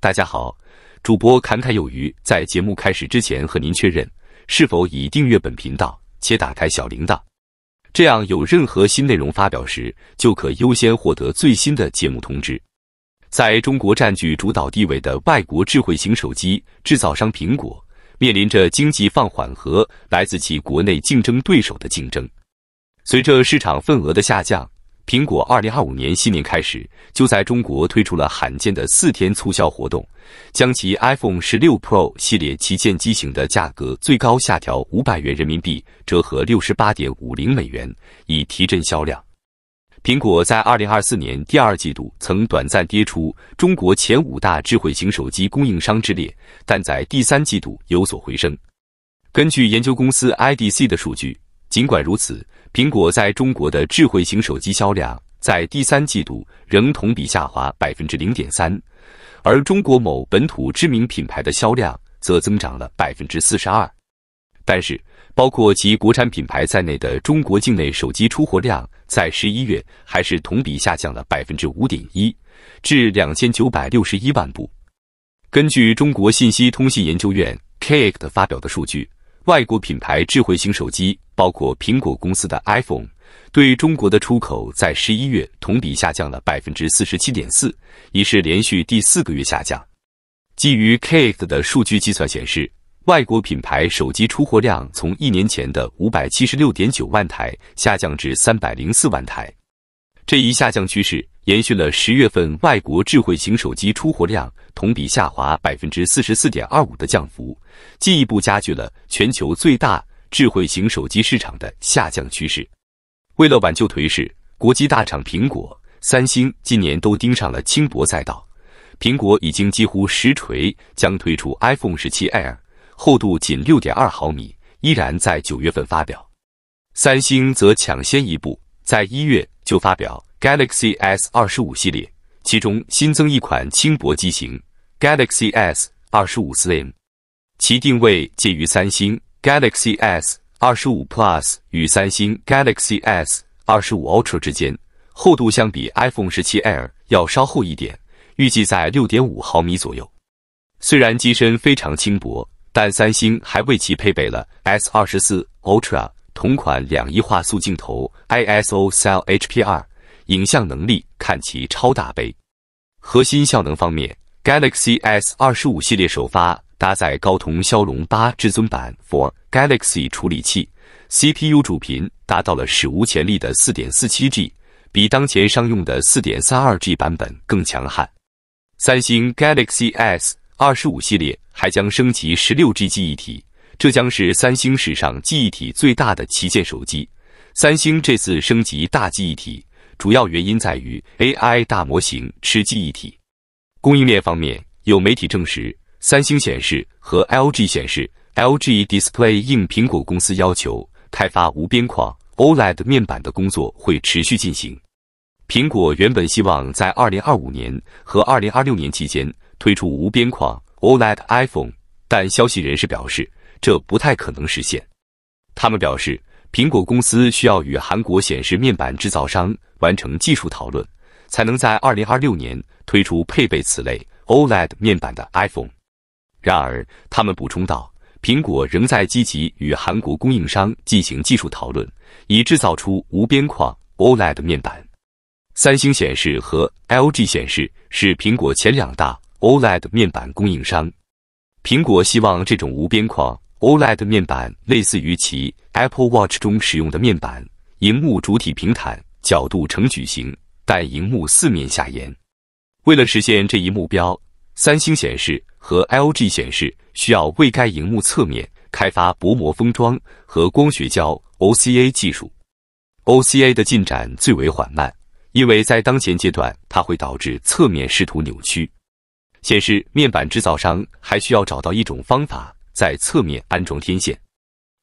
大家好，主播侃侃有余。在节目开始之前，和您确认是否已订阅本频道且打开小铃铛，这样有任何新内容发表时，就可优先获得最新的节目通知。在中国占据主导地位的外国智慧型手机制造商苹果，面临着经济放缓和来自其国内竞争对手的竞争。随着市场份额的下降。苹果二零二五年新年开始就在中国推出了罕见的四天促销活动，将其 iPhone 十六 Pro 系列旗舰机型的价格最高下调五百元人民币，折合六十八点五零美元，以提振销量。苹果在二零二四年第二季度曾短暂跌出中国前五大智慧型手机供应商之列，但在第三季度有所回升。根据研究公司 IDC 的数据。尽管如此，苹果在中国的智慧型手机销量在第三季度仍同比下滑百分之零点三，而中国某本土知名品牌的销量则增长了百分之四十二。但是，包括其国产品牌在内的中国境内手机出货量在十一月还是同比下降了百分之五点一，至两千九百六十一万部。根据中国信息通信研究院 c a c t 发表的数据。外国品牌智慧型手机，包括苹果公司的 iPhone，对中国的出口在十一月同比下降了百分之四十七点四，已是连续第四个月下降。基于 k a t 的数据计算显示，外国品牌手机出货量从一年前的五百七十六点九万台下降至三百零四万台，这一下降趋势。延续了十月份外国智慧型手机出货量同比下滑百分之四十四点二五的降幅，进一步加剧了全球最大智慧型手机市场的下降趋势。为了挽救颓势，国际大厂苹果、三星今年都盯上了轻薄赛道。苹果已经几乎实锤将推出 iPhone 十七 Air，厚度仅六点二毫米，依然在九月份发表。三星则抢先一步，在一月就发表。Galaxy S 二十五系列，其中新增一款轻薄机型 Galaxy S 二十五 Slim，其定位介于三星 Galaxy S 二十五 Plus 与三星 Galaxy S 二十五 Ultra 之间，厚度相比 iPhone 十七 Air 要稍厚一点，预计在六点五毫米左右。虽然机身非常轻薄，但三星还为其配备了 S 二十四 Ultra 同款两亿画素镜头 ISOCELL H P R。影像能力看齐超大杯，核心效能方面，Galaxy S 二十五系列首发搭载高通骁龙八至尊版 for Galaxy 处理器，CPU 主频达到了史无前例的四点四七 G，比当前商用的四点三二 G 版本更强悍。三星 Galaxy S 二十五系列还将升级十六 G 记忆体，这将是三星史上记忆体最大的旗舰手机。三星这次升级大记忆体。主要原因在于 AI 大模型吃记忆体。供应链方面，有媒体证实，三星显示和 LG 显示，LG Display 应苹果公司要求，开发无边框 OLED 面板的工作会持续进行。苹果原本希望在2025年和2026年期间推出无边框 OLED iPhone，但消息人士表示，这不太可能实现。他们表示。苹果公司需要与韩国显示面板制造商完成技术讨论，才能在2026年推出配备此类 OLED 面板的 iPhone。然而，他们补充道，苹果仍在积极与韩国供应商进行技术讨论，以制造出无边框 OLED 面板。三星显示和 LG 显示是苹果前两大 OLED 面板供应商。苹果希望这种无边框。OLED 面板类似于其 Apple Watch 中使用的面板，荧幕主体平坦，角度呈矩形，但荧幕四面下沿。为了实现这一目标，三星显示和 LG 显示需要为该荧幕侧面开发薄膜封装和光学胶 OCA 技术。OCA 的进展最为缓慢，因为在当前阶段，它会导致侧面视图扭曲。显示面板制造商还需要找到一种方法。在侧面安装天线，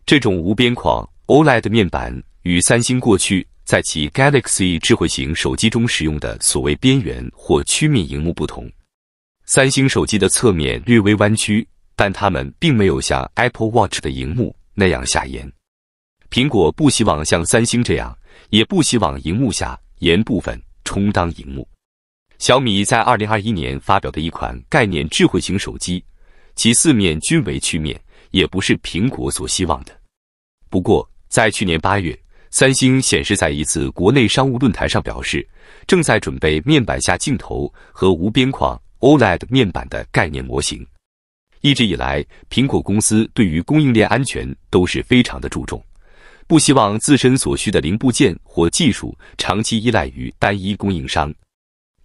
这种无边框 OLED 面板与三星过去在其 Galaxy 智慧型手机中使用的所谓边缘或曲面荧幕不同。三星手机的侧面略微弯曲，但它们并没有像 Apple Watch 的荧幕那样下沿。苹果不希望像三星这样，也不希望荧幕下沿部分充当荧幕。小米在2021年发表的一款概念智慧型手机。其四面均为曲面，也不是苹果所希望的。不过，在去年八月，三星显示在一次国内商务论坛上表示，正在准备面板下镜头和无边框 OLED 面板的概念模型。一直以来，苹果公司对于供应链安全都是非常的注重，不希望自身所需的零部件或技术长期依赖于单一供应商。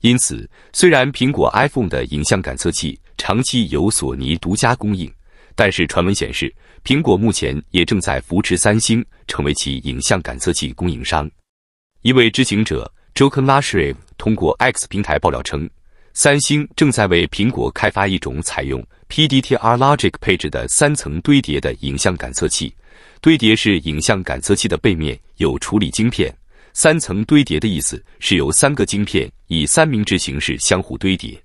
因此，虽然苹果 iPhone 的影像感测器。长期由索尼独家供应，但是传闻显示，苹果目前也正在扶持三星成为其影像感测器供应商。一位知情者 j o k e n l a s h r e v 通过 X 平台爆料称，三星正在为苹果开发一种采用 P D T R Logic 配置的三层堆叠的影像感测器。堆叠式影像感测器的背面有处理晶片，三层堆叠的意思是由三个晶片以三明治形式相互堆叠。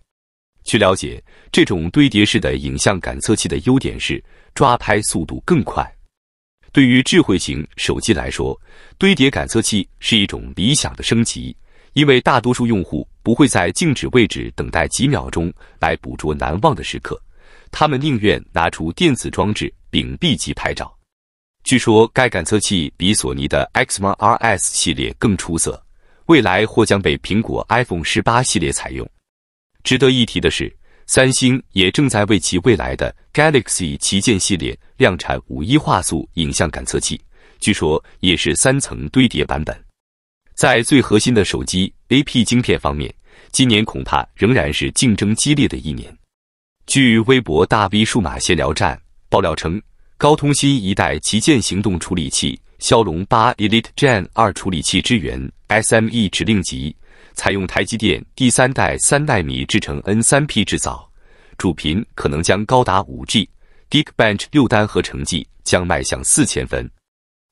据了解，这种堆叠式的影像感测器的优点是抓拍速度更快。对于智慧型手机来说，堆叠感测器是一种理想的升级，因为大多数用户不会在静止位置等待几秒钟来捕捉难忘的时刻，他们宁愿拿出电子装置屏壁机拍照。据说该感测器比索尼的 X1 RS 系列更出色，未来或将被苹果 iPhone 18系列采用。值得一提的是，三星也正在为其未来的 Galaxy 旗舰系列量产五一画素影像感测器，据说也是三层堆叠版本。在最核心的手机 A P 晶片方面，今年恐怕仍然是竞争激烈的一年。据微博大 V 数码闲聊站爆料称，高通新一代旗舰行动处理器骁龙八 Elite Gen 二处理器支援 S M E 指令集。采用台积电第三代三纳米制成 N 三 P 制造，主频可能将高达五 G。Geekbench 六单核成绩将迈向四千分。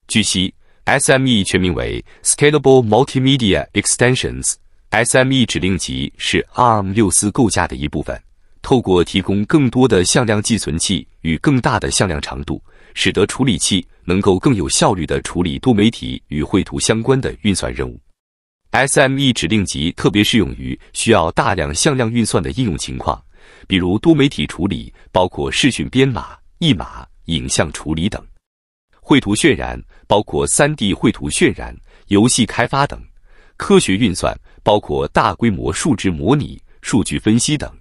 据悉，SME 全名为 Scalable Multimedia Extensions，SME 指令集是 ARM 六四构架的一部分。透过提供更多的向量寄存器与更大的向量长度，使得处理器能够更有效率地处理多媒体与绘图相关的运算任务。SME 指令集特别适用于需要大量向量运算的应用情况，比如多媒体处理，包括视讯编码、译码、影像处理等；绘图渲染，包括 3D 绘图渲染、游戏开发等；科学运算，包括大规模数值模拟、数据分析等。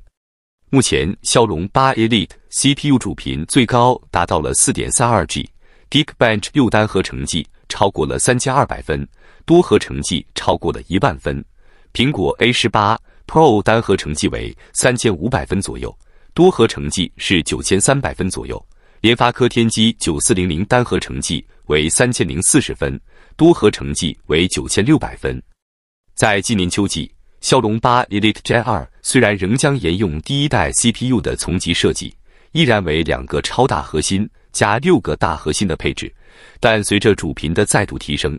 目前，骁龙8 Elite CPU 主频最高达到了4 3 2 g Geekbench 六单核成绩超过了3200分。多核成绩超过了一万分，苹果 A 十八 Pro 单核成绩为三千五百分左右，多核成绩是九千三百分左右。联发科天玑九四零零单核成绩为三千零四十分，多核成绩为九千六百分。在今年秋季，骁龙八 Elite Gen 二虽然仍将沿用第一代 CPU 的从级设计，依然为两个超大核心加六个大核心的配置，但随着主频的再度提升。